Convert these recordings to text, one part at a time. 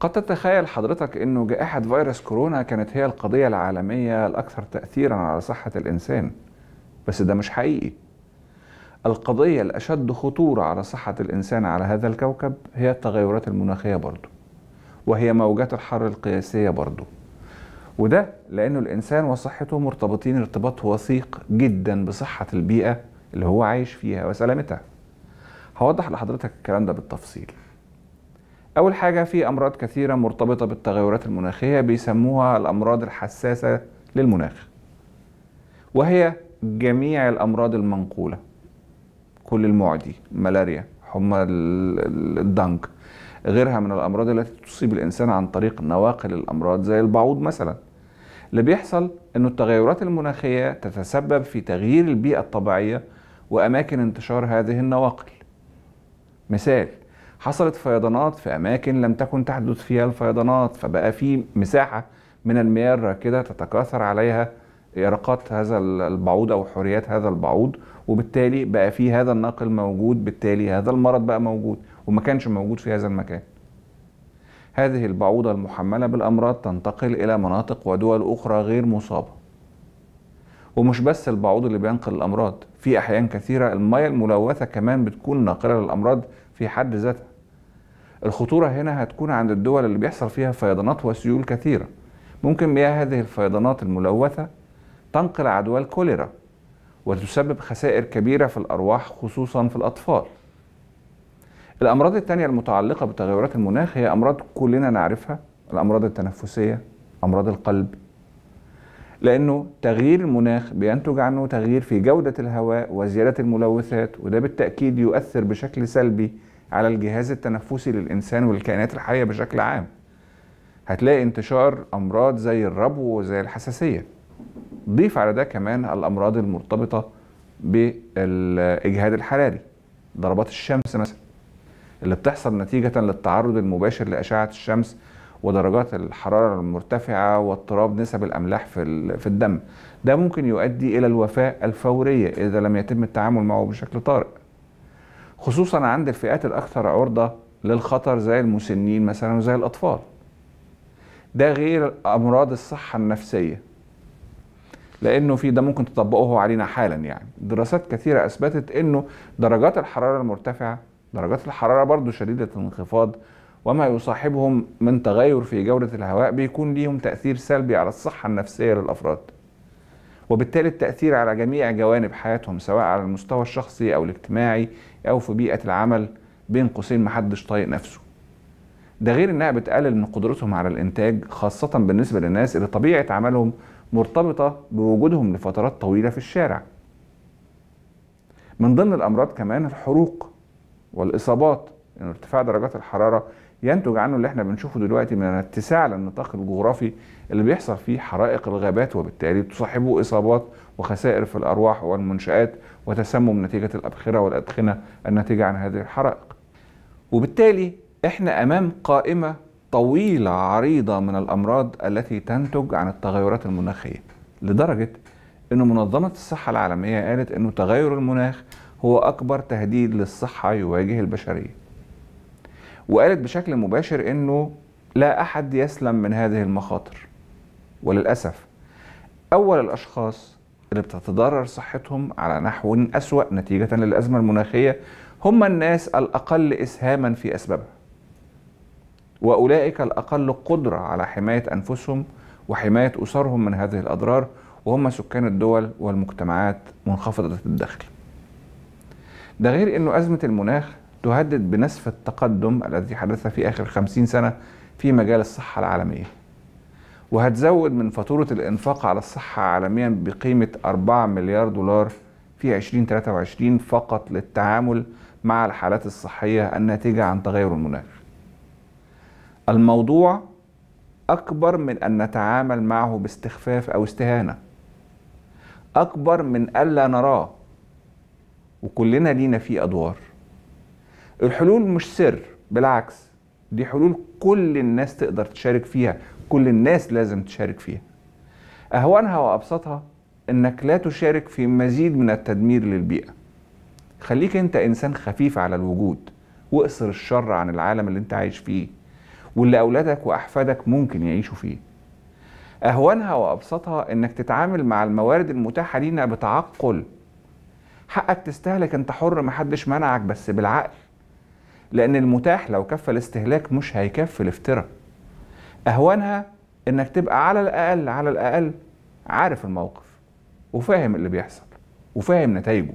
قد تتخيل حضرتك انه جائحه فيروس كورونا كانت هي القضيه العالميه الاكثر تاثيرا على صحه الانسان بس ده مش حقيقي القضيه الاشد خطوره على صحه الانسان على هذا الكوكب هي التغيرات المناخيه برضه وهي موجات الحر القياسيه برضه وده لأن الانسان وصحته مرتبطين ارتباط وثيق جدا بصحه البيئه اللي هو عايش فيها وسلامتها هوضح لحضرتك الكلام ده بالتفصيل أول حاجة في أمراض كثيرة مرتبطة بالتغيرات المناخية بيسموها الأمراض الحساسة للمناخ وهي جميع الأمراض المنقولة كل المعدي ملاريا حمى الدنك غيرها من الأمراض التي تصيب الإنسان عن طريق نواقل الأمراض زي البعوض مثلا اللي بيحصل أن التغيرات المناخية تتسبب في تغيير البيئة الطبيعية وأماكن انتشار هذه النواقل مثال حصلت فيضانات في اماكن لم تكن تحدث فيها الفيضانات فبقى في مساحه من المياه الراكده تتكاثر عليها إرقات هذا البعوض أو حريات هذا البعوض وبالتالي بقى في هذا النقل موجود بالتالي هذا المرض بقى موجود وما كانش موجود في هذا المكان هذه البعوضة المحملة بالأمراض تنتقل إلى مناطق ودول أخرى غير مصابة ومش بس البعوض اللي بينقل الأمراض في أحيان كثيرة المياه الملوثة كمان بتكون ناقلة للأمراض في حد ذاتها الخطورة هنا هتكون عند الدول اللي بيحصل فيها فيضانات وسيول كثيرة ممكن مياه هذه الفيضانات الملوثة تنقل عدوى الكوليرا وتسبب خسائر كبيرة في الأرواح خصوصا في الأطفال الأمراض الثانيه المتعلقة بتغيرات المناخ هي أمراض كلنا نعرفها الأمراض التنفسية أمراض القلب لأنه تغيير المناخ بينتج عنه تغيير في جودة الهواء وزيادة الملوثات وده بالتأكيد يؤثر بشكل سلبي على الجهاز التنفسي للإنسان والكائنات الحية بشكل عام هتلاقي انتشار أمراض زي الربو وزي الحساسية ضيف على ده كمان الأمراض المرتبطة بالإجهاد الحراري ضربات الشمس مثلا اللي بتحصل نتيجة للتعرض المباشر لأشعة الشمس ودرجات الحرارة المرتفعة واضطراب نسب الأملاح في الدم ده ممكن يؤدي إلى الوفاة الفورية إذا لم يتم التعامل معه بشكل طارئ خصوصا عند الفئات الأكثر عرضة للخطر زي المسنين مثلا وزي الأطفال ده غير أمراض الصحة النفسية لأنه في ده ممكن تطبقه علينا حالا يعني دراسات كثيرة أثبتت أنه درجات الحرارة المرتفعة درجات الحرارة برضو شديدة الانخفاض وما يصاحبهم من تغير في جودة الهواء بيكون ليهم تأثير سلبي على الصحة النفسية للأفراد وبالتالي التأثير على جميع جوانب حياتهم سواء على المستوى الشخصي أو الاجتماعي أو في بيئة العمل بين قوسين محدش طايق نفسه ده غير انها بتقلل من قدرتهم على الانتاج خاصة بالنسبة للناس اللي طبيعة عملهم مرتبطة بوجودهم لفترات طويلة في الشارع من ضمن الأمراض كمان الحروق والإصابات يعني ارتفاع درجات الحرارة ينتج عنه اللي احنا بنشوفه دلوقتي من الاتساع للنطاق الجغرافي اللي بيحصل فيه حرائق الغابات وبالتالي تصاحبه اصابات وخسائر في الارواح والمنشات وتسمم نتيجه الابخره والادخنه الناتجه عن هذه الحرائق. وبالتالي احنا امام قائمه طويله عريضه من الامراض التي تنتج عن التغيرات المناخيه لدرجه ان منظمه الصحه العالميه قالت انه تغير المناخ هو اكبر تهديد للصحه يواجه البشريه. وقالت بشكل مباشر انه لا احد يسلم من هذه المخاطر وللاسف اول الاشخاص اللي بتتضرر صحتهم على نحو اسوا نتيجه للازمه المناخيه هم الناس الاقل اسهاما في اسبابها واولئك الاقل قدره على حمايه انفسهم وحمايه اسرهم من هذه الاضرار وهم سكان الدول والمجتمعات منخفضه الدخل ده غير انه ازمه المناخ تهدد بنسف التقدم الذي حدث في آخر خمسين سنة في مجال الصحة العالمية وهتزود من فاتورة الإنفاق على الصحة عالميا بقيمة 4 مليار دولار في 2023 فقط للتعامل مع الحالات الصحية الناتجة عن تغير المناخ الموضوع أكبر من أن نتعامل معه باستخفاف أو استهانة أكبر من ألا نراه وكلنا لينا فيه أدوار الحلول مش سر بالعكس دي حلول كل الناس تقدر تشارك فيها كل الناس لازم تشارك فيها أهونها وأبسطها إنك لا تشارك في مزيد من التدمير للبيئة خليك أنت إنسان خفيف على الوجود واقصر الشر عن العالم اللي أنت عايش فيه واللي أولادك وأحفادك ممكن يعيشوا فيه أهونها وأبسطها إنك تتعامل مع الموارد المتاحة لينا بتعقل حقك تستهلك أنت حر محدش منعك بس بالعقل لأن المتاح لو كفى الاستهلاك مش هيكفي الافتراء أهونها إنك تبقى على الأقل على الأقل عارف الموقف وفاهم اللي بيحصل وفاهم نتائجه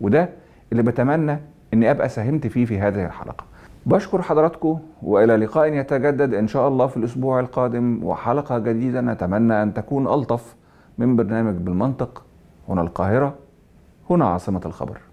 وده اللي بتمنى إني أبقى ساهمت فيه في هذه الحلقة بشكر حضراتكم وإلى لقاء يتجدد إن شاء الله في الأسبوع القادم وحلقة جديدة نتمنى أن تكون ألطف من برنامج بالمنطق هنا القاهرة هنا عاصمة الخبر